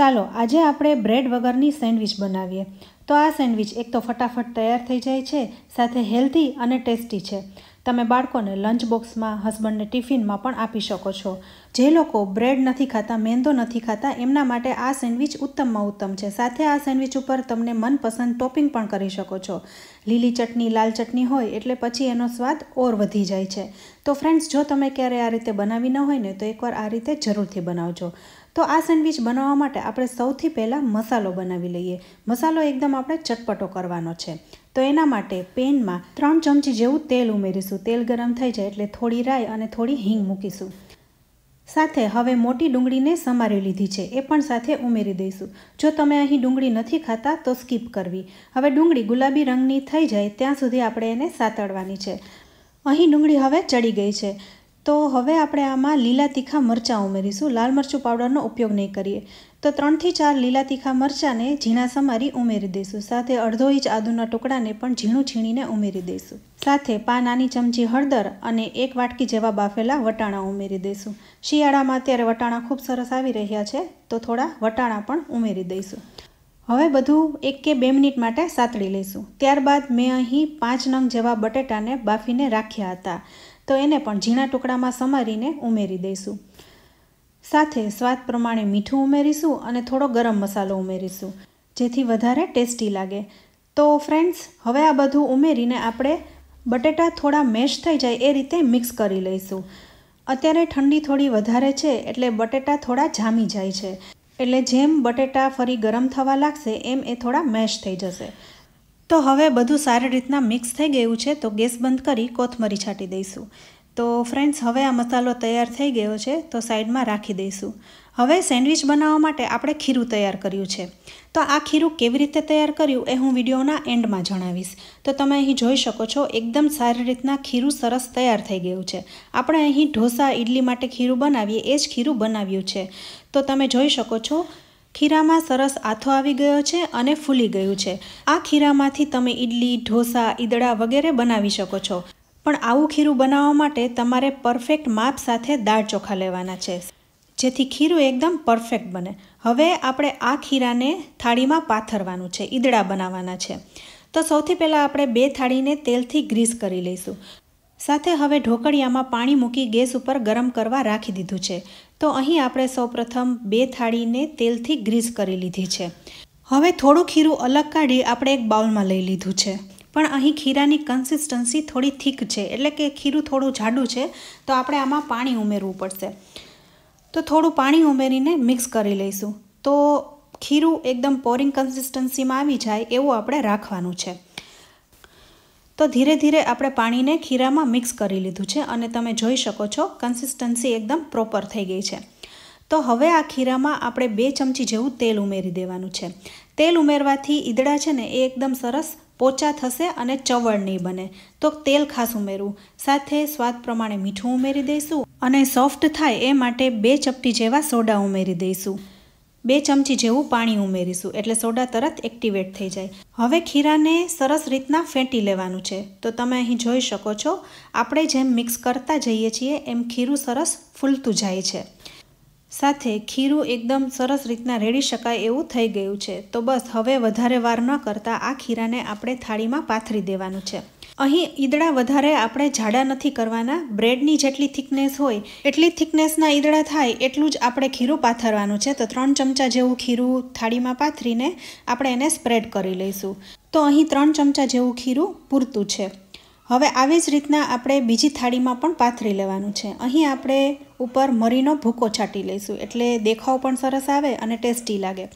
ચાલો આજે આપણે બ્રેડ વગરની સેન્ડવિચ બનાવીએ તો આ સેન્ડવિચ એક તો ફટાફટ તૈયાર થઈ જાય છે સાથે હેલ્ધી અને ટેસ્ટી છે તમે બાળકોને લંચ બોક્સમાં હસબન્ડને ટિફિનમાં પણ આપી શકો છો જે લોકો બ્રેડ નથી ખાતા મેંદો નથી ખાતા એમના માટે આ સેન્ડવિચ ઉત્તમમાં ઉત્તમ છે સાથે આ સેન્ડવિચ ઉપર તમને મનપસંદ ટોપિંગ પણ કરી શકો છો લીલી ચટણી લાલ ચટણી હોય એટલે પછી એનો સ્વાદ ઓર વધી જાય છે તો ફ્રેન્ડ્સ જો તમે ક્યારેય આ રીતે બનાવી ન હોય ને તો એકવાર આ રીતે જરૂરથી બનાવજો તો આ સેન્ડવિચ બનાવવા માટે આપણે સૌથી પહેલાં મસાલો બનાવી લઈએ મસાલો એકદમ આપણે ચટપટો કરવાનો છે તો એના માટે પેનમાં ત્રણ ચમચી જેવું તેલ ઉમેરીશું તેલ ગરમ થઈ જાય એટલે થોડી રાય અને થોડી હિંગ મૂકીશું સાથે હવે મોટી ડુંગળીને સમારી લીધી છે એ પણ સાથે ઉમેરી દઈશું જો તમે અહીં ડુંગળી નથી ખાતા તો સ્કીપ કરવી હવે ડુંગળી ગુલાબી રંગની થઈ જાય ત્યાં સુધી આપણે એને સાતડવાની છે અહીં ડુંગળી હવે ચડી ગઈ છે તો હવે આપણે આમાં લીલા તીખા મરચાં ઉમેરીશું લાલ મરચું પાવડરનો ઉપયોગ નહીં કરીએ તો ત્રણથી ચાર લીલા તીખા મરચાંને ઝીણા સમારી ઉમેરી દઈશું સાથે અડધો ઇંચ આદુના ટુકડાને પણ ઝીણું છીણીને ઉમેરી દઈશું સાથે પા નાની ચમચી હળદર અને એક વાટકી જેવા બાફેલા વટાણા ઉમેરી દઈશું શિયાળામાં અત્યારે વટાણા ખૂબ સરસ આવી રહ્યા છે તો થોડા વટાણા પણ ઉમેરી દઈશું હવે બધું એક કે બે મિનિટ માટે સાતળી લઈશું ત્યારબાદ મેં અહીં પાંચ નંગ જેવા બટેટાને બાફીને રાખ્યા હતા તો એને પણ ઝીણા ટુકડામાં સમારીને ઉમેરી દઈશું સાથે સ્વાદ પ્રમાણે મીઠું ઉમેરીશું અને થોડો ગરમ મસાલો ઉમેરીશું જેથી વધારે ટેસ્ટી લાગે તો ફ્રેન્ડ્સ હવે આ બધું ઉમેરીને આપણે બટેટા થોડા મેશ થઈ જાય એ રીતે મિક્સ કરી લઈશું અત્યારે ઠંડી થોડી વધારે છે એટલે બટેટા થોડા જામી જાય છે એટલે જેમ બટેટા ફરી ગરમ થવા લાગશે એમ એ થોડા મેશ થઈ જશે તો હવે બધું સારી રીતના મિક્સ થઈ ગયું છે તો ગેસ બંધ કરી કોથમરી છાંટી દઈશું તો ફ્રેન્ડ્સ હવે આ મસાલો તૈયાર થઈ ગયો છે તો સાઈડમાં રાખી દઈશું હવે સેન્ડવિચ બનાવવા માટે આપણે ખીરું તૈયાર કર્યું છે તો આ ખીરું કેવી રીતે તૈયાર કર્યું એ હું વિડીયોના એન્ડમાં જણાવીશ તો તમે અહીં જોઈ શકો છો એકદમ સારી રીતના ખીરું સરસ તૈયાર થઈ ગયું છે આપણે અહીં ઢોસા ઇડલી માટે ખીરું બનાવીએ એ જ ખીરું બનાવ્યું છે તો તમે જોઈ શકો છો ખીરામાં સરસ આથો આવી ગયો છે અને ફૂલી ગયું છે આ ખીરામાંથી તમે ઇડલી ઢોસા ઈદડા વગેરે બનાવી શકો છો પણ આવું ખીરું બનાવવા માટે તમારે પરફેક્ટ માપ સાથે દાળ ચોખા લેવાના છે જેથી ખીરું એકદમ પરફેક્ટ બને હવે આપણે આ ખીરાને થાળીમાં પાથરવાનું છે ઈદડા બનાવવાના છે તો સૌથી પહેલાં આપણે બે થાળીને તેલથી ગ્રીસ કરી લઈશું સાથે હવે ઢોકળિયામાં પાણી મૂકી ગેસ ઉપર ગરમ કરવા રાખી દીધું છે તો અહીં આપણે સૌપ્રથમ બે થાળીને તેલથી ગ્રીસ કરી લીધી છે હવે થોડું ખીરું અલગ કાઢી આપણે એક બાઉલમાં લઈ લીધું છે પણ અહીં ખીરાની કન્સિસ્ટન્સી થોડી થીક છે એટલે કે ખીરું થોડું જાડું છે તો આપણે આમાં પાણી ઉમેરવું પડશે તો થોડું પાણી ઉમેરીને મિક્સ કરી લઈશું તો ખીરું એકદમ પોરિંગ કન્સિસ્ટન્સીમાં આવી જાય એવું આપણે રાખવાનું છે તો ધીરે ધીરે આપણે પાણીને ખીરામાં મિક્સ કરી લીધું છે અને તમે જોઈ શકો છો કન્સિસ્ટન્સી એકદમ પ્રોપર થઈ ગઈ છે તો હવે આ ખીરામાં આપણે બે ચમચી જેવું તેલ ઉમેરી દેવાનું છે તેલ ઉમેરવાથી ઈદડા છે ને એ એકદમ સરસ પોચા થશે અને ચવળ નહીં બને તો તેલ ખાસ ઉમેરવું સાથે સ્વાદ પ્રમાણે મીઠું ઉમેરી દઈશું અને સોફ્ટ થાય એ માટે બે ચપટી જેવા સોડા ઉમેરી દઈશું બે ચમચી જેવું પાણી ઉમેરીશું એટલે સોડા તરત એક્ટિવેટ થઈ જાય હવે ખીરાને સરસ રીતના ફેંટી લેવાનું છે તો તમે અહીં જોઈ શકો છો આપણે જેમ મિક્સ કરતા જઈએ છીએ એમ ખીરું સરસ ફૂલતું જાય છે સાથે ખીરું એકદમ સરસ રીતના રેડી શકાય એવું થઈ ગયું છે તો બસ હવે વધારે વાર ન કરતાં આ ખીરાને આપણે થાળીમાં પાથરી દેવાનું છે અહીં ઈદડા વધારે આપણે જાડા નથી કરવાના બ્રેડની જેટલી થિકનેસ હોય એટલી થિકનેસના ઈદડા થાય એટલું જ આપણે ખીરું પાથરવાનું છે તો ત્રણ ચમચા જેવું ખીરું થાળીમાં પાથરીને આપણે એને સ્પ્રેડ કરી લઈશું તો અહીં ત્રણ ચમચા જેવું ખીરું પૂરતું છે હવે આવી જ રીતના આપણે બીજી થાળીમાં પણ પાથરી લેવાનું છે અહીં આપણે ઉપર મરીનો ભૂકો છાંટી લઈશું એટલે દેખાવ પણ સરસ આવે અને ટેસ્ટી લાગે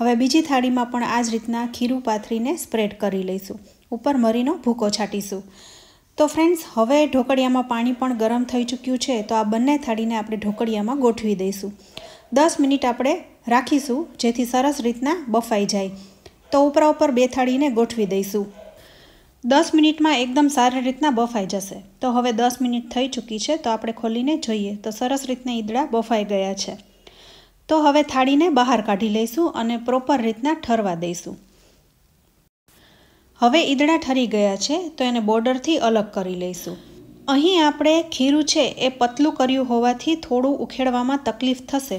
હવે બીજી થાળીમાં પણ આ જ રીતના ખીરું પાથરીને સ્પ્રેડ કરી લઈશું ઉપર મરીનો ભૂકો છાંટીશું તો ફ્રેન્ડ્સ હવે ઢોકળિયામાં પાણી પણ ગરમ થઈ ચૂક્યું છે તો આ બંને થાળીને આપણે ઢોકળિયામાં ગોઠવી દઈશું દસ મિનિટ આપણે રાખીશું જેથી સરસ રીતના બફાઈ જાય તો ઉપરા ઉપર બે થાળીને ગોઠવી દઈશું દસ મિનિટમાં એકદમ સારી રીતના બફાઈ જશે તો હવે દસ મિનિટ થઈ ચૂકી છે તો આપણે ખોલીને જોઈએ તો સરસ રીતના ઈદડા બફાઈ ગયા છે તો હવે થાળીને બહાર કાઢી લઈશું અને પ્રોપર રીતના ઠરવા દઈશું હવે ઈદડા ઠરી ગયા છે તો એને બોર્ડરથી અલગ કરી લઈશું અહીં આપણે ખીરું છે એ પતલું કર્યું હોવાથી થોડું ઉખેડવામાં તકલીફ થશે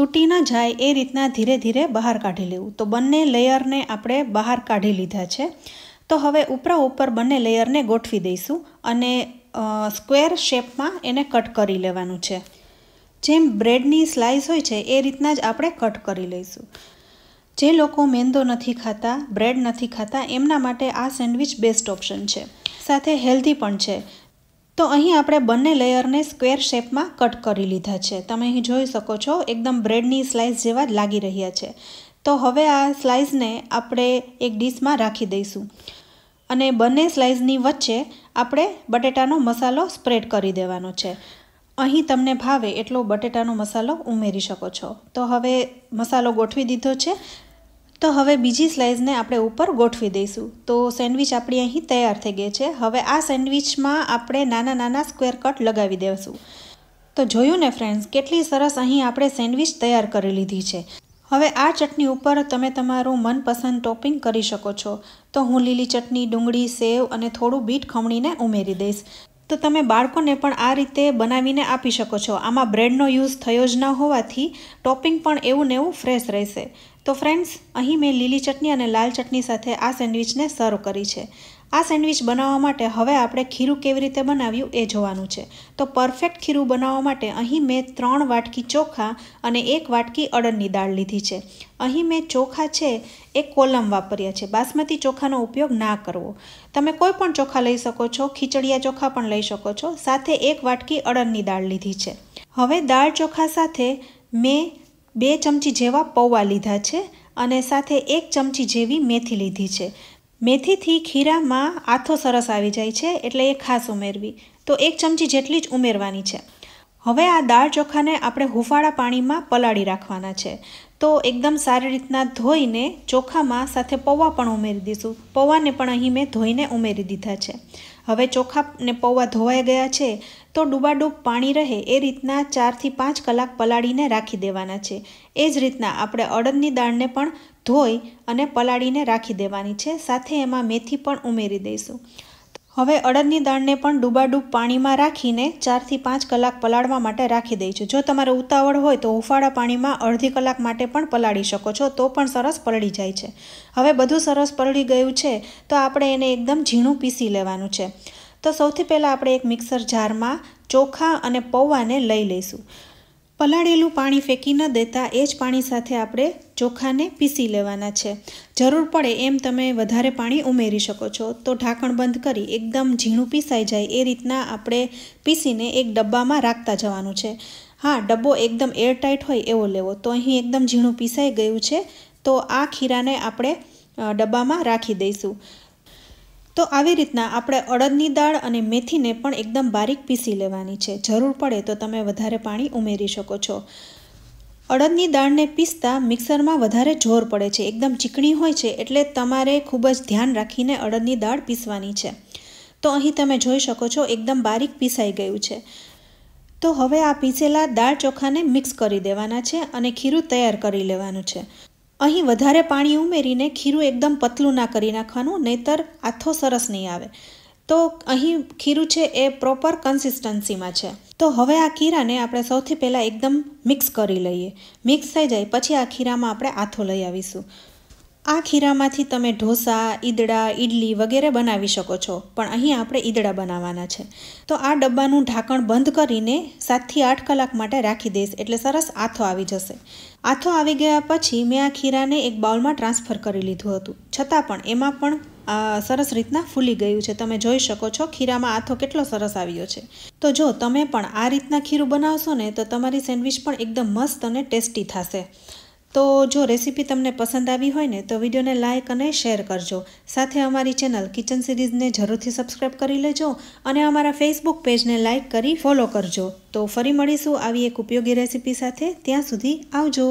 તૂટી ન જાય એ રીતના ધીરે ધીરે બહાર કાઢી લેવું તો બંને લેયરને આપણે બહાર કાઢી લીધા છે તો હવે ઉપરા ઉપર બંને લેયરને ગોઠવી દઈશું અને સ્ક્વેર શેપમાં એને કટ કરી લેવાનું છે જેમ બ્રેડની સ્લાઇસ હોય છે એ રીતના જ આપણે કટ કરી લઈશું જે લોકો મેંદો નથી ખાતા બ્રેડ નથી ખાતા એમના માટે આ સેન્ડવિચ બેસ્ટ ઓપ્શન છે સાથે હેલ્ધી પણ છે તો અહીં આપણે બંને લેયરને સ્ક્વેર શેપમાં કટ કરી લીધા છે તમે અહીં જોઈ શકો છો એકદમ બ્રેડની સ્લાઇસ જેવા જ લાગી રહ્યા છે તો હવે આ સ્લાઇસને આપણે એક ડીશમાં રાખી દઈશું અને બંને સ્લાઇસની વચ્ચે આપણે બટેટાનો મસાલો સ્પ્રેડ કરી દેવાનો છે અહીં તમને ભાવે એટલો બટેટાનો મસાલો ઉમેરી શકો છો તો હવે મસાલો ગોઠવી દીધો છે તો હવે બીજી સ્લાઇસને આપણે ઉપર ગોઠવી દઈશું તો સેન્ડવિચ આપણી અહીં તૈયાર થઈ ગઈ છે હવે આ સેન્ડવિચમાં આપણે નાના નાના સ્ક્વેર કટ લગાવી દેશું તો જોયું ને ફ્રેન્ડ્સ કેટલી સરસ અહીં આપણે સેન્ડવિચ તૈયાર કરી લીધી છે હવે આ ચટણી ઉપર તમે તમારું મનપસંદ ટોપિંગ કરી શકો છો તો હું લીલી ચટણી ડુંગળી સેવ અને થોડું બીટ ખમણીને ઉમેરી દઈશ તો તમે બાળકોને પણ આ રીતે બનાવીને આપી શકો છો આમાં બ્રેડનો યુઝ થયો જ ન હોવાથી ટોપિંગ પણ એવું ને એવું ફ્રેશ રહેશે તો ફ્રેન્ડ્સ અહીં મેં લીલી ચટણી અને લાલ ચટણી સાથે આ સેન્ડવિચને સર્વ કરી છે આ સેન્ડવિચ બનાવવા માટે હવે આપણે ખીરું કેવી રીતે બનાવ્યું એ જોવાનું છે તો પરફેક્ટ ખીરું બનાવવા માટે અહીં મેં ત્રણ વાટકી ચોખા અને એક વાટકી અડદની દાળ લીધી છે અહીં મેં ચોખા છે એ કોલમ વાપર્યા છે બાસમતી ચોખાનો ઉપયોગ ના કરવો તમે કોઈ પણ ચોખા લઈ શકો છો ખીચડિયા ચોખા પણ લઈ શકો છો સાથે એક વાટકી અડદની દાળ લીધી છે હવે દાળ ચોખા સાથે મેં બે ચમચી જેવા પૌવા લીધા છે અને સાથે એક ચમચી જેવી મેથી લીધી છે મેથીથી ખીરામાં આથો સરસ આવી જાય છે એટલે એ ખાસ ઉમેરવી તો એક ચમચી જેટલી જ ઉમેરવાની છે હવે આ દાળ ચોખાને આપણે હુફાળા પાણીમાં પલાળી રાખવાના છે તો એકદમ સારી રીતના ધોઈને ચોખામાં સાથે પૌવા પણ ઉમેરી દઈશું પૌવાને પણ અહીં મેં ધોઈને ઉમેરી દીધા છે હવે ચોખા ને પૌવા ધોવાઈ ગયા છે તો ડૂબાડૂબ પાણી રહે એ રીતના ચારથી પાંચ કલાક પલાળીને રાખી દેવાના છે એ જ રીતના આપણે અડદની દાળને પણ ધોઈ અને પલાળીને રાખી દેવાની છે સાથે એમાં મેથી પણ ઉમેરી દઈશું હવે અડદની દાળને પણ ડૂબાડૂબ પાણીમાં રાખીને ચારથી પાંચ કલાક પલાળવા માટે રાખી દઈશું જો તમારે ઉતાવળ હોય તો ઉફાળા પાણીમાં અડધી કલાક માટે પણ પલાળી શકો છો તો પણ સરસ પલળી જાય છે હવે બધું સરસ પલળી ગયું છે તો આપણે એને એકદમ ઝીણું પીસી લેવાનું છે તો સૌથી પહેલાં આપણે એક મિક્સર જારમાં ચોખા અને પૌવાને લઈ લઈશું પલાળેલું પાણી ફેંકી ન દેતા એ જ પાણી સાથે આપણે ચોખાને પીસી લેવાના છે જરૂર પડે એમ તમે વધારે પાણી ઉમેરી શકો છો તો ઢાંકણ બંધ કરી એકદમ ઝીણું પીસાઈ જાય એ રીતના આપણે પીસીને એક ડબ્બામાં રાખતા જવાનું છે હા ડબ્બો એકદમ એરટાઈટ હોય એવો લેવો તો અહીં એકદમ ઝીણું પીસાઈ ગયું છે તો આ ખીરાને આપણે ડબ્બામાં રાખી દઈશું તો આવી રીતના આપણે અડદની દાળ અને મેથીને પણ એકદમ બારીક પીસી લેવાની છે જરૂર પડે તો તમે વધારે પાણી ઉમેરી શકો છો અડદની દાળને પીસતા મિક્સરમાં વધારે જોર પડે છે એકદમ ચીકણી હોય છે એટલે તમારે ખૂબ જ ધ્યાન રાખીને અડદની દાળ પીસવાની છે તો અહીં તમે જોઈ શકો છો એકદમ બારીક પીસાઈ ગયું છે તો હવે આ પીસેલા દાળ ચોખાને મિક્સ કરી દેવાના છે અને ખીરું તૈયાર કરી લેવાનું છે અહીં વધારે પાણી ઉમેરીને ખીરું એકદમ પતલું ના કરી નાખવાનું નહીતર આથો સરસ નહીં આવે તો અહીં ખીરું છે એ પ્રોપર કન્સિસ્ટન્સીમાં છે તો હવે આ ખીરાને આપણે સૌથી પહેલાં એકદમ મિક્સ કરી લઈએ મિક્સ થઈ જાય પછી આ ખીરામાં આપણે આથો લઈ આવીશું આ ખીરામાંથી તમે ઢોસા ઈદડા ઈડલી વગેરે બનાવી શકો છો પણ અહીં આપણે ઈદડા બનાવવાના છે તો આ ડબ્બાનું ઢાંકણ બંધ કરીને સાતથી આઠ કલાક માટે રાખી દઈશ એટલે સરસ આથો આવી જશે આથો આવી ગયા પછી મેં આ ખીરાને એક બાઉલમાં ટ્રાન્સફર કરી લીધું હતું છતાં પણ એમાં પણ સરસ રીતના ફૂલી ગયું છે તમે જોઈ શકો છો ખીરામાં આથો કેટલો સરસ આવ્યો છે તો જો તમે પણ આ રીતના ખીરું બનાવશો ને તો તમારી સેન્ડવિચ પણ એકદમ મસ્ત અને ટેસ્ટી થશે તો જો રેસીપી તમને પસંદ આવી હોય ને તો વિડીયોને લાઇક અને શેર કરજો સાથે અમારી ચેનલ કિચન સિરીઝને જરૂરથી સબસ્ક્રાઇબ કરી લેજો અને અમારા ફેસબુક પેજને લાઇક કરી ફોલો કરજો તો ફરી મળીશું આવી એક ઉપયોગી રેસીપી સાથે ત્યાં સુધી આવજો